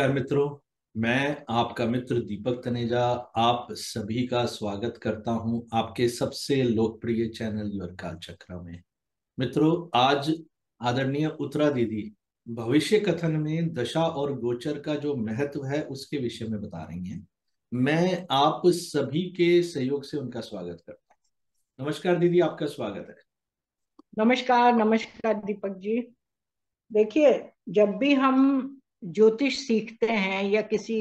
नमस्कार मित्रों मैं आपका मित्र दीपक तनेजा आप सभी का स्वागत करता हूं आपके सबसे लोकप्रिय चैनल योर काल चक्र में मित्रों आज आदरणीय उत्तरा दीदी भविष्य कथन में दशा और गोचर का जो महत्व है उसके विषय में बता रही हैं मैं आप सभी के सहयोग से उनका स्वागत करता हूं नमस्कार दीदी आपका स्वागत है नमस्कार नमस्कार दीपक जी देखिए जब भी हम ज्योतिष सीखते हैं या किसी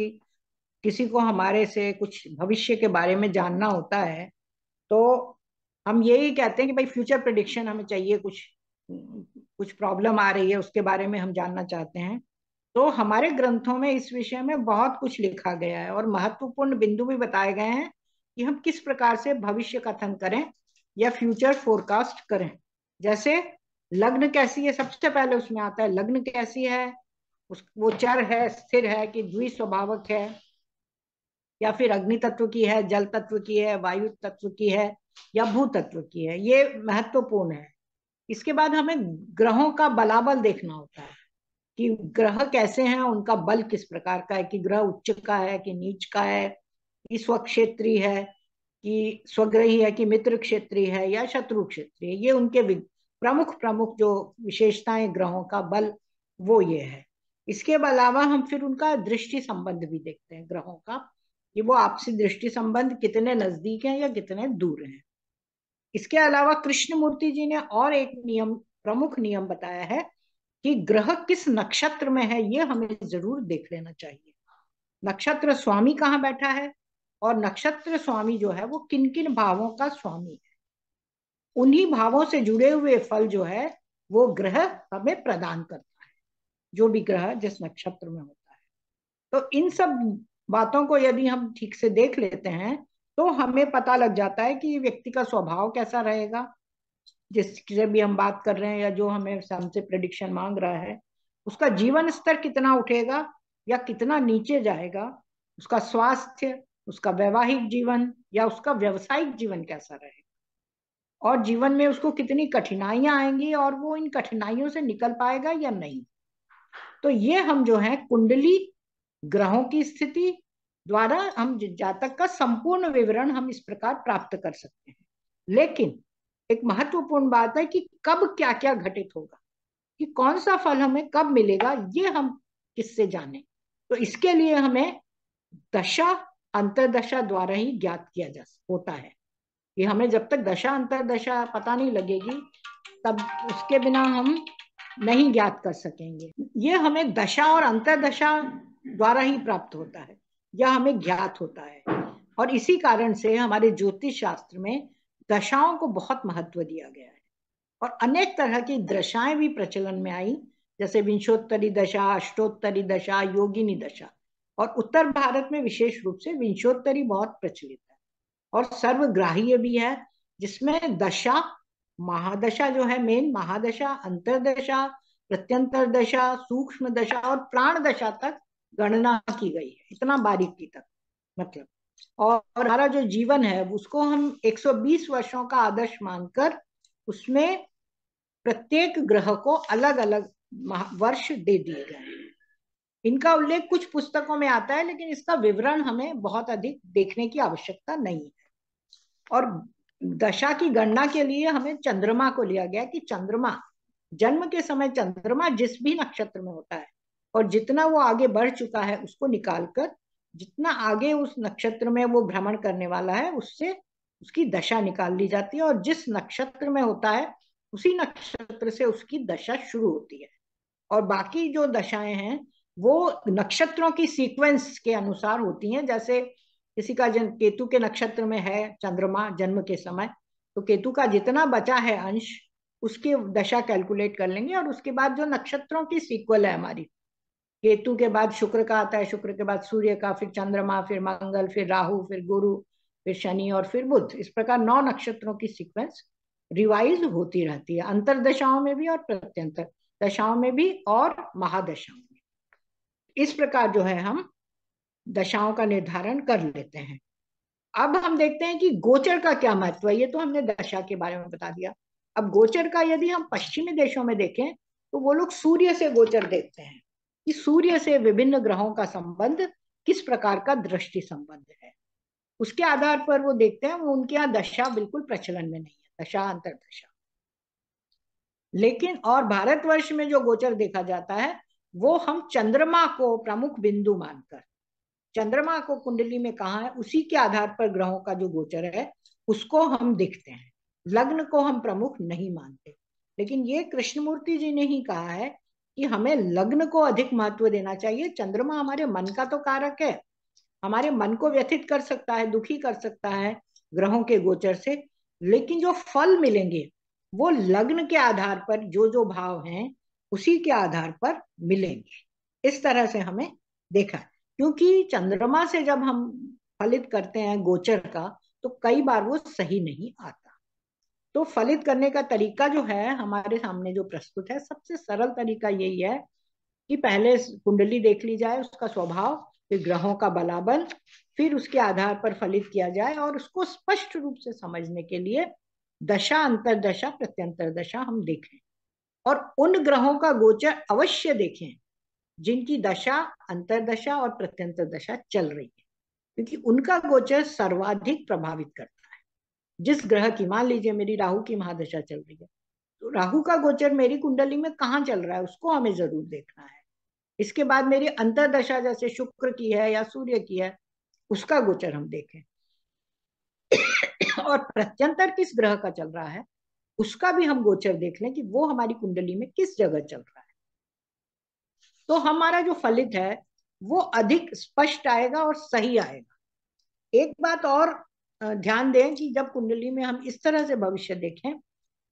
किसी को हमारे से कुछ भविष्य के बारे में जानना होता है तो हम यही कहते हैं कि भाई फ्यूचर प्रडिक्शन हमें चाहिए कुछ कुछ प्रॉब्लम आ रही है उसके बारे में हम जानना चाहते हैं तो हमारे ग्रंथों में इस विषय में बहुत कुछ लिखा गया है और महत्वपूर्ण बिंदु भी बताए गए हैं कि हम किस प्रकार से भविष्य कथन करें या फ्यूचर फोरकास्ट करें जैसे लग्न कैसी है सबसे पहले उसमें आता है लग्न कैसी है उस वो चर है स्थिर है कि द्विस्वभावक है या फिर अग्नि तत्व की है जल तत्व की है वायु तत्व की है या भू तत्व की है ये महत्वपूर्ण है इसके बाद हमें ग्रहों का बलाबल देखना होता है कि ग्रह कैसे हैं उनका बल किस प्रकार का है कि ग्रह उच्च का है कि नीच का है कि स्वक्षेत्री है कि स्वग्रही है कि मित्र क्षेत्रीय है या शत्रु क्षेत्रीय ये उनके प्रमुख प्रमुख जो विशेषताएं ग्रहों का बल वो ये है इसके अलावा हम फिर उनका दृष्टि संबंध भी देखते हैं ग्रहों का कि वो आपसी दृष्टि संबंध कितने नजदीक हैं या कितने दूर हैं इसके अलावा कृष्णमूर्ति जी ने और एक नियम प्रमुख नियम बताया है कि ग्रह किस नक्षत्र में है ये हमें जरूर देख लेना चाहिए नक्षत्र स्वामी कहाँ बैठा है और नक्षत्र स्वामी जो है वो किन किन भावों का स्वामी है उन्हीं भावों से जुड़े हुए फल जो है वो ग्रह हमें प्रदान करते जो भी ग्रह जिस नक्षत्र में होता है तो इन सब बातों को यदि हम ठीक से देख लेते हैं तो हमें पता लग जाता है कि व्यक्ति का स्वभाव कैसा रहेगा जिससे भी हम बात कर रहे हैं या जो हमें हमसे प्रडिक्शन मांग रहा है उसका जीवन स्तर कितना उठेगा या कितना नीचे जाएगा उसका स्वास्थ्य उसका वैवाहिक जीवन या उसका व्यवसायिक जीवन कैसा रहेगा और जीवन में उसको कितनी कठिनाइयां आएंगी और वो इन कठिनाइयों से निकल पाएगा या नहीं तो ये हम जो है कुंडली ग्रहों की स्थिति द्वारा हम जातक का संपूर्ण विवरण हम इस प्रकार प्राप्त कर सकते हैं लेकिन एक महत्वपूर्ण बात है कि कब क्या क्या घटित होगा कि कौन सा फल हमें कब मिलेगा ये हम किससे जाने तो इसके लिए हमें दशा अंतरदशा द्वारा ही ज्ञात किया जा होता है कि हमें जब तक दशा अंतरदशा पता नहीं लगेगी तब उसके बिना हम नहीं ज्ञात कर सकेंगे ये हमें दशा और दशा द्वारा ही प्राप्त होता है यह हमें ज्ञात होता है और इसी कारण से हमारे ज्योतिष शास्त्र में दशाओं को बहुत महत्व दिया गया है और अनेक तरह की दशाएं भी प्रचलन में आई जैसे विंशोत्तरी दशा अष्टोत्तरी दशा योगिनी दशा और उत्तर भारत में विशेष रूप से विंशोत्तरी बहुत प्रचलित है और सर्वग्राह्य भी है जिसमें दशा महादशा जो है मेन महादशा अंतरदशा प्रत्यंतर दशा सूक्ष्म दशा और प्राण दशा तक गणना की गई है इतना बारीकी तक मतलब और हमारा जो जीवन है उसको हम 120 वर्षों का आदर्श मानकर उसमें प्रत्येक ग्रह को अलग अलग वर्ष दे दिए गए इनका उल्लेख कुछ पुस्तकों में आता है लेकिन इसका विवरण हमें बहुत अधिक देखने की आवश्यकता नहीं है और दशा की गणना के लिए हमें चंद्रमा को लिया गया कि चंद्रमा जन्म के समय चंद्रमा जिस भी नक्षत्र में होता है और जितना वो आगे बढ़ चुका है उसको निकाल कर जितना आगे उस नक्षत्र में वो भ्रमण करने वाला है उससे उसकी दशा निकाल ली जाती है और जिस नक्षत्र में होता है उसी नक्षत्र से उसकी दशा शुरू होती है और बाकी जो दशाएं हैं वो नक्षत्रों की सीक्वेंस के अनुसार होती हैं जैसे किसी का जन्म केतु के नक्षत्र में है चंद्रमा जन्म के समय तो केतु का जितना बचा है अंश उसकी दशा कैलकुलेट कर लेंगे और उसके बाद जो नक्षत्रों की सीक्वल है हमारी केतु के बाद शुक्र का आता है शुक्र के बाद सूर्य का फिर चंद्रमा फिर मंगल फिर राहु फिर गुरु फिर शनि और फिर बुध इस प्रकार नौ नक्षत्रों की सीक्वेंस रिवाइज होती रहती है अंतर दशाओं में भी और प्रत्यंतर दशाओं में भी और महादशाओं में इस प्रकार जो है हम दशाओं का निर्धारण कर लेते हैं अब हम देखते हैं कि गोचर का क्या महत्व है ये तो हमने दशा के बारे में बता दिया अब गोचर का यदि हम पश्चिमी देशों में देखें तो वो लोग सूर्य से गोचर देखते हैं कि सूर्य से विभिन्न ग्रहों का संबंध किस प्रकार का दृष्टि संबंध है उसके आधार पर वो देखते हैं वो उनके यहाँ दशा बिल्कुल प्रचलन में नहीं है दशा अंतरदशा लेकिन और भारतवर्ष में जो गोचर देखा जाता है वो हम चंद्रमा को प्रमुख बिंदु मानकर चंद्रमा को कुंडली में कहा है उसी के आधार पर ग्रहों का जो गोचर है उसको हम देखते हैं लग्न को हम प्रमुख नहीं मानते लेकिन ये कृष्णमूर्ति जी ने ही कहा है कि हमें लग्न को अधिक महत्व देना चाहिए चंद्रमा हमारे मन का तो कारक है हमारे मन को व्यथित कर सकता है दुखी कर सकता है ग्रहों के गोचर से लेकिन जो फल मिलेंगे वो लग्न के आधार पर जो जो भाव हैं उसी के आधार पर मिलेंगे इस तरह से हमें देखा है क्योंकि चंद्रमा से जब हम फलित करते हैं गोचर का तो कई बार वो सही नहीं आता तो फलित करने का तरीका जो है हमारे सामने जो प्रस्तुत है सबसे सरल तरीका यही है कि पहले कुंडली देख ली जाए उसका स्वभाव फिर ग्रहों का बलाबल फिर उसके आधार पर फलित किया जाए और उसको स्पष्ट रूप से समझने के लिए दशा अंतर दशा प्रत्यंतर दशा हम देखें और उन ग्रहों का गोचर अवश्य देखें जिनकी दशा अंतरदशा और प्रत्यंतर दशा चल रही है क्योंकि उनका गोचर सर्वाधिक प्रभावित करता है जिस ग्रह की मान लीजिए मेरी राहु की महादशा चल रही है तो राहु का गोचर मेरी कुंडली में कहाँ चल रहा है उसको हमें जरूर देखना है इसके बाद मेरी अंतरदशा जैसे शुक्र की है या सूर्य की है उसका गोचर हम देखें और प्रत्यंतर किस ग्रह का चल रहा है उसका भी हम गोचर देख लें कि वो हमारी कुंडली में किस जगह चल रहा है तो हमारा जो फलित है वो अधिक स्पष्ट आएगा और सही आएगा एक बात और ध्यान दें कि जब कुंडली में हम इस तरह से भविष्य देखें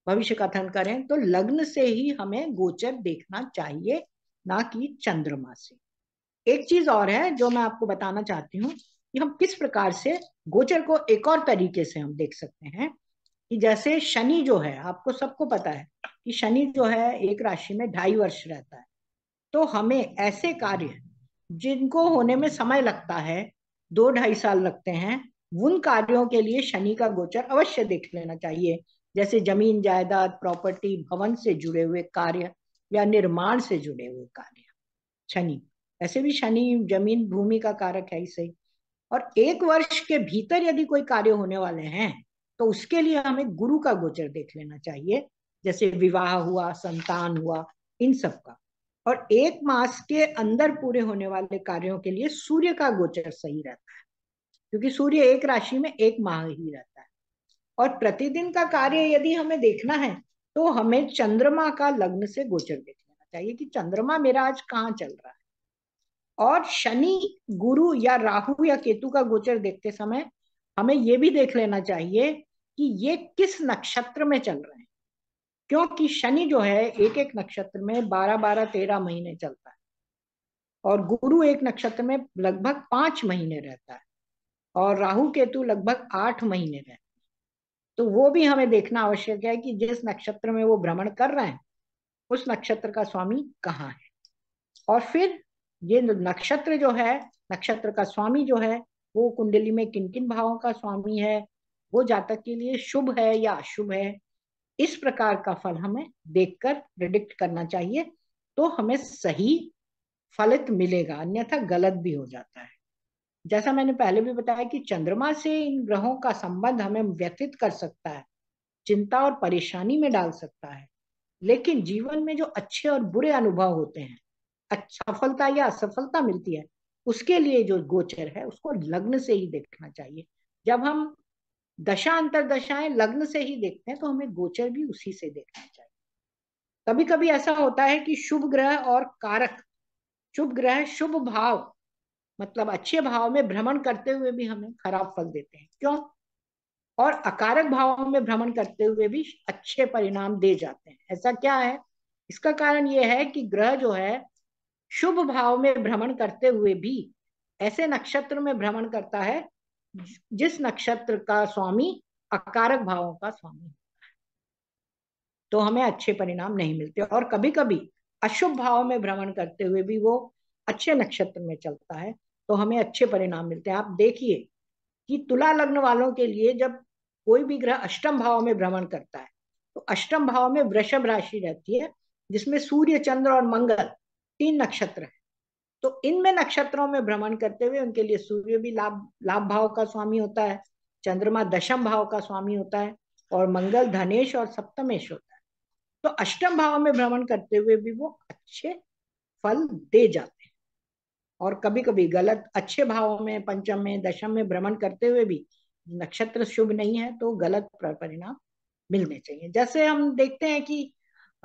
भविष्य कथन करें तो लग्न से ही हमें गोचर देखना चाहिए ना कि चंद्रमा से एक चीज और है जो मैं आपको बताना चाहती हूँ कि हम किस प्रकार से गोचर को एक और तरीके से हम देख सकते हैं कि जैसे शनि जो है आपको सबको पता है कि शनि जो है एक राशि में ढाई वर्ष रहता है तो हमें ऐसे कार्य जिनको होने में समय लगता है दो ढाई साल लगते हैं उन कार्यों के लिए शनि का गोचर अवश्य देख लेना चाहिए जैसे जमीन जायदाद प्रॉपर्टी भवन से जुड़े हुए कार्य या निर्माण से जुड़े हुए कार्य शनि ऐसे भी शनि जमीन भूमि का कारक है इसे और एक वर्ष के भीतर यदि कोई कार्य होने वाले हैं तो उसके लिए हमें गुरु का गोचर देख लेना चाहिए जैसे विवाह हुआ संतान हुआ इन सब का और एक मास के अंदर पूरे होने वाले कार्यों के लिए सूर्य का गोचर सही रहता है क्योंकि सूर्य एक राशि में एक माह ही रहता है और प्रतिदिन का कार्य यदि हमें देखना है तो हमें चंद्रमा का लग्न से गोचर देख लेना चाहिए कि चंद्रमा मेरा आज कहाँ चल रहा है और शनि गुरु या राहु या केतु का गोचर देखते समय हमें ये भी देख लेना चाहिए कि ये किस नक्षत्र में चल रहे हैं क्योंकि शनि जो है एक एक नक्षत्र में बारह बारह तेरह महीने चलता है और गुरु एक नक्षत्र में लगभग पांच महीने रहता है और राहु केतु लगभग आठ महीने रहते हैं तो वो भी हमें देखना आवश्यक है कि जिस नक्षत्र में वो भ्रमण कर रहे हैं उस नक्षत्र का स्वामी कहाँ है और फिर ये नक्षत्र जो है नक्षत्र का स्वामी जो है वो कुंडली में किन किन भावों का स्वामी है वो जातक के लिए शुभ है या अशुभ है इस प्रकार का फल हमें देखकर प्रिडिक्ट करना चाहिए तो हमें सही फलित मिलेगा अन्यथा गलत भी हो जाता है जैसा मैंने पहले भी बताया कि चंद्रमा से इन ग्रहों का संबंध हमें व्यथित कर सकता है चिंता और परेशानी में डाल सकता है लेकिन जीवन में जो अच्छे और बुरे अनुभव होते हैं अच्छा सफलता या असफलता मिलती है उसके लिए जो गोचर है उसको लग्न से ही देखना चाहिए जब हम दशा अंतर दशाएं लग्न से ही देखते हैं तो हमें गोचर भी उसी से देखना चाहिए कभी कभी ऐसा होता है कि शुभ ग्रह और कारक शुभ ग्रह शुभ भाव मतलब अच्छे भाव में भ्रमण करते हुए भी हमें खराब फल देते हैं क्यों और अकारक भाव में भ्रमण करते हुए भी अच्छे परिणाम दे जाते हैं ऐसा क्या है इसका कारण यह है कि ग्रह जो है शुभ भाव में भ्रमण करते हुए भी ऐसे नक्षत्र में भ्रमण करता है जिस नक्षत्र का स्वामी अकारक भावों का स्वामी तो हमें अच्छे परिणाम नहीं मिलते और कभी कभी अशुभ भाव में भ्रमण करते हुए भी वो अच्छे नक्षत्र में चलता है तो हमें अच्छे परिणाम मिलते हैं आप देखिए कि तुला लग्न वालों के लिए जब कोई भी ग्रह अष्टम भाव में भ्रमण करता है तो अष्टम भाव में वृषभ राशि रहती है जिसमें सूर्य चंद्र और मंगल तीन नक्षत्र है तो इनमें नक्षत्रों में भ्रमण करते हुए उनके लिए सूर्य भी लाभ लाभ भाव का स्वामी होता है चंद्रमा दशम भाव का स्वामी होता है और मंगल धनेश और सप्तमेश होता है तो अष्टम भाव में भ्रमण करते हुए भी वो अच्छे फल दे जाते हैं और कभी कभी गलत अच्छे भाव में पंचम में दशम में भ्रमण करते हुए भी नक्षत्र शुभ नहीं है तो गलत परिणाम मिलने चाहिए जैसे हम देखते हैं कि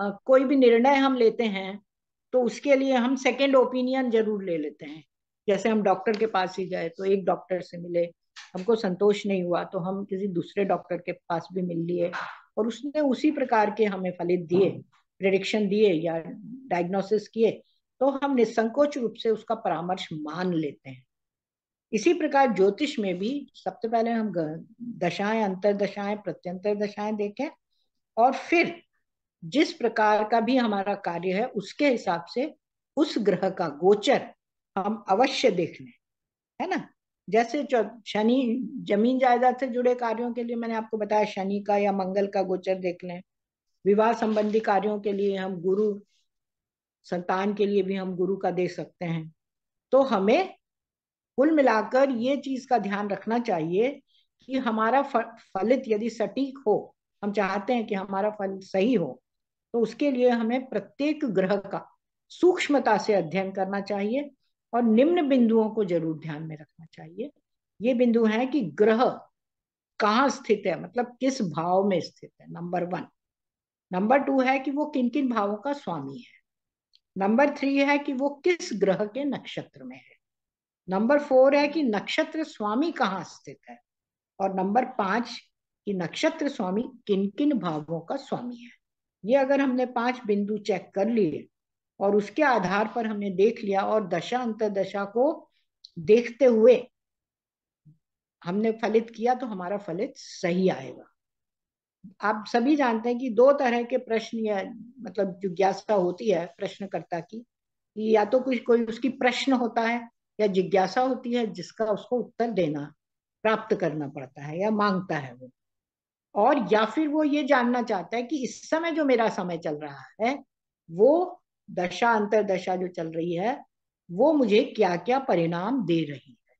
कोई भी निर्णय हम लेते हैं तो उसके लिए हम सेकेंड ओपिनियन जरूर ले लेते हैं जैसे हम डॉक्टर के पास ही जाए तो एक डॉक्टर से मिले हमको संतोष नहीं हुआ तो हम किसी दूसरे डॉक्टर के पास भी मिल लिए और उसने उसी प्रकार के हमें फलित दिए प्रडिक्शन दिए या डायग्नोसिस किए तो हम निसंकोच रूप से उसका परामर्श मान लेते हैं इसी प्रकार ज्योतिष में भी सबसे पहले हम दशाएं अंतर दशाएं प्रत्यंतर दशाएं देखें और फिर जिस प्रकार का भी हमारा कार्य है उसके हिसाब से उस ग्रह का गोचर हम अवश्य देख लें है ना जैसे शनि जमीन जायदाद से जुड़े कार्यों के लिए मैंने आपको बताया शनि का या मंगल का गोचर देख लें विवाह संबंधी कार्यों के लिए हम गुरु संतान के लिए भी हम गुरु का देख सकते हैं तो हमें कुल मिलाकर ये चीज का ध्यान रखना चाहिए कि हमारा फलित यदि सटीक हो हम चाहते हैं कि हमारा फल सही हो तो उसके लिए हमें प्रत्येक ग्रह का सूक्ष्मता से अध्ययन करना चाहिए और निम्न बिंदुओं को जरूर ध्यान में रखना चाहिए ये बिंदु है कि ग्रह कहाँ स्थित है मतलब किस भाव में स्थित है नंबर वन नंबर टू है कि वो किन किन भावों का स्वामी है नंबर थ्री है कि वो किस ग्रह के नक्षत्र में है नंबर फोर है कि नक्षत्र स्वामी कहाँ स्थित है और नंबर पांच कि नक्षत्र स्वामी किन किन भावों का स्वामी है ये अगर हमने पांच बिंदु चेक कर लिए और उसके आधार पर हमने देख लिया और दशा अंतरदशा को देखते हुए हमने फलित किया तो हमारा फलित सही आएगा आप सभी जानते हैं कि दो तरह के प्रश्न या मतलब जिज्ञासा होती है प्रश्नकर्ता की या तो कुछ कोई उसकी प्रश्न होता है या जिज्ञासा होती है जिसका उसको उत्तर देना प्राप्त करना पड़ता है या मांगता है वो और या फिर वो ये जानना चाहता है कि इस समय जो मेरा समय चल रहा है वो दशा अंतर दशा जो चल रही है वो मुझे क्या क्या परिणाम दे रही है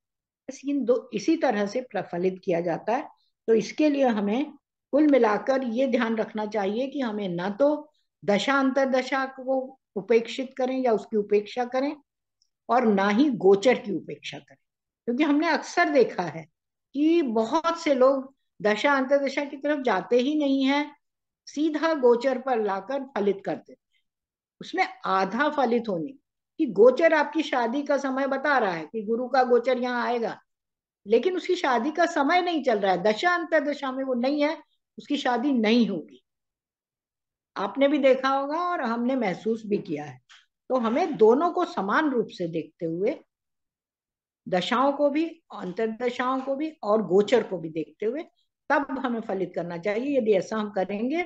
बस इन दो इसी तरह से प्रफलित किया जाता है तो इसके लिए हमें कुल मिलाकर ये ध्यान रखना चाहिए कि हमें ना तो दशा अंतर दशा को उपेक्षित करें या उसकी उपेक्षा करें और ना ही गोचर की उपेक्षा करें क्योंकि हमने अक्सर देखा है कि बहुत से लोग दशा अंतर्दशा की तरफ जाते ही नहीं है सीधा गोचर पर लाकर फलित करते उसमें आधा फलित होने कि गोचर आपकी शादी का समय बता रहा है कि गुरु का गोचर यहाँ आएगा लेकिन उसकी शादी का समय नहीं चल रहा है दशा अंतरदशा में वो नहीं है उसकी शादी नहीं होगी आपने भी देखा होगा और हमने महसूस भी किया है तो हमें दोनों को समान रूप से देखते हुए दशाओं को भी अंतरदशाओं को भी और गोचर को भी देखते हुए तब हमें फलित करना चाहिए यदि ऐसा हम करेंगे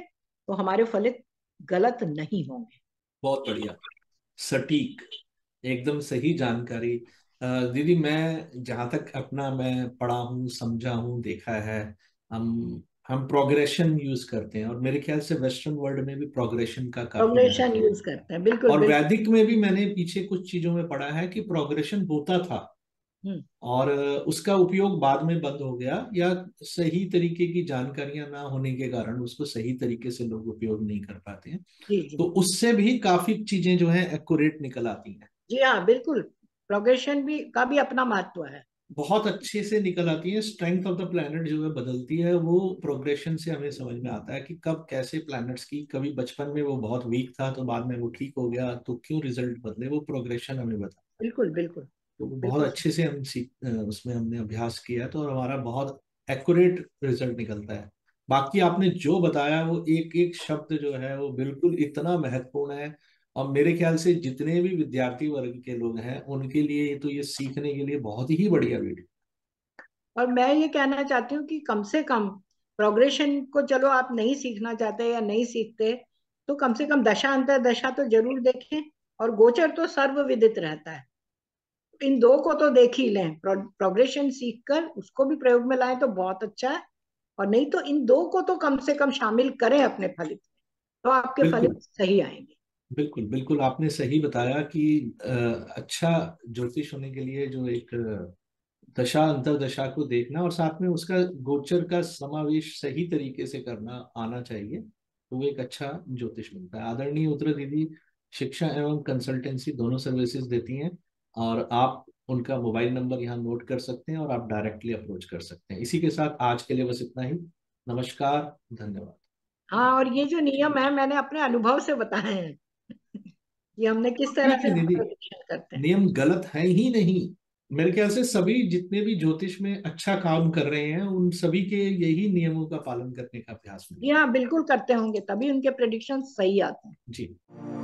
तो हमारे फलित गलत नहीं होंगे बहुत बढ़िया सटीक एकदम सही जानकारी दीदी मैं जहाँ तक अपना मैं पढ़ा हूँ समझा हूँ देखा है हम हम प्रोग्रेशन यूज करते हैं और मेरे ख्याल से वेस्टर्न वर्ल्ड में भी प्रोग्रेशन का प्रोग्रेशन यूज करते हैं बिल्कुल और वैदिक में भी मैंने पीछे कुछ चीजों में पढ़ा है कि प्रोग्रेशन होता था हम्म। और उसका उपयोग बाद में बंद हो गया या सही तरीके की जानकारियां ना होने के कारण उसको सही तरीके से लोग उपयोग नहीं कर पाते हैं जी, जी. तो उससे भी काफी चीजें जो है एक्यूरेट निकल आती हैं जी हाँ बिल्कुल प्रोग्रेशन भी का भी अपना महत्व है बहुत अच्छे से निकल आती है स्ट्रेंथ ऑफ द प्लैनेट जो है बदलती है वो प्रोग्रेशन से हमें समझ में आता है कि कब कैसे प्लैनेट्स की कभी बचपन में वो बहुत वीक था तो बाद में वो ठीक हो गया तो क्यों रिजल्ट बदले वो प्रोग्रेशन हमें बता बिल्कुल बिल्कुल तो बहुत अच्छे से हम सीख उसमें हमने अभ्यास किया है तो हमारा बहुत एक्यूरेट रिजल्ट निकलता है बाकी आपने जो बताया वो एक एक शब्द जो है वो बिल्कुल इतना महत्वपूर्ण है और मेरे ख्याल से जितने भी विद्यार्थी वर्ग के लोग हैं उनके लिए तो ये सीखने के लिए बहुत ही बढ़िया वीडियो और मैं ये कहना चाहती हूँ कि कम से कम प्रोग्रेशन को चलो आप नहीं सीखना चाहते या नहीं सीखते तो कम से कम दशा अंतर दशा तो जरूर देखें और गोचर तो सर्वविदित रहता है इन दो को तो देख ही लें प्रोग्रेशन सीख कर उसको भी प्रयोग में लाएं तो बहुत अच्छा है और नहीं तो इन दो को तो कम से कम शामिल करें अपने फलित तो आपके फलित सही आएंगे बिल्कुल बिल्कुल आपने सही बताया कि अच्छा ज्योतिष होने के लिए जो एक दशा अंतरदशा को देखना और साथ में उसका गोचर का समावेश सही तरीके से करना आना चाहिए तो वो एक अच्छा ज्योतिष बनता है आदरणीय उत्तर दीदी शिक्षा एवं कंसल्टेंसी दोनों सर्विसेज देती हैं और आप उनका मोबाइल नंबर यहाँ नोट कर सकते हैं और आप डायरेक्टली अप्रोच कर सकते हैं इसी के साथ आज के लिए बस इतना ही नमस्कार धन्यवाद हाँ और ये जो नियम है मैंने अपने अनुभव से बताए हैं ये हमने किस तरह से करते हैं नियम गलत है ही नहीं मेरे ख्याल से सभी जितने भी ज्योतिष में अच्छा काम कर रहे हैं उन सभी के यही नियमों का पालन करने का अभ्यास जी हाँ बिल्कुल करते होंगे तभी उनके प्रडिक्शन सही आते हैं जी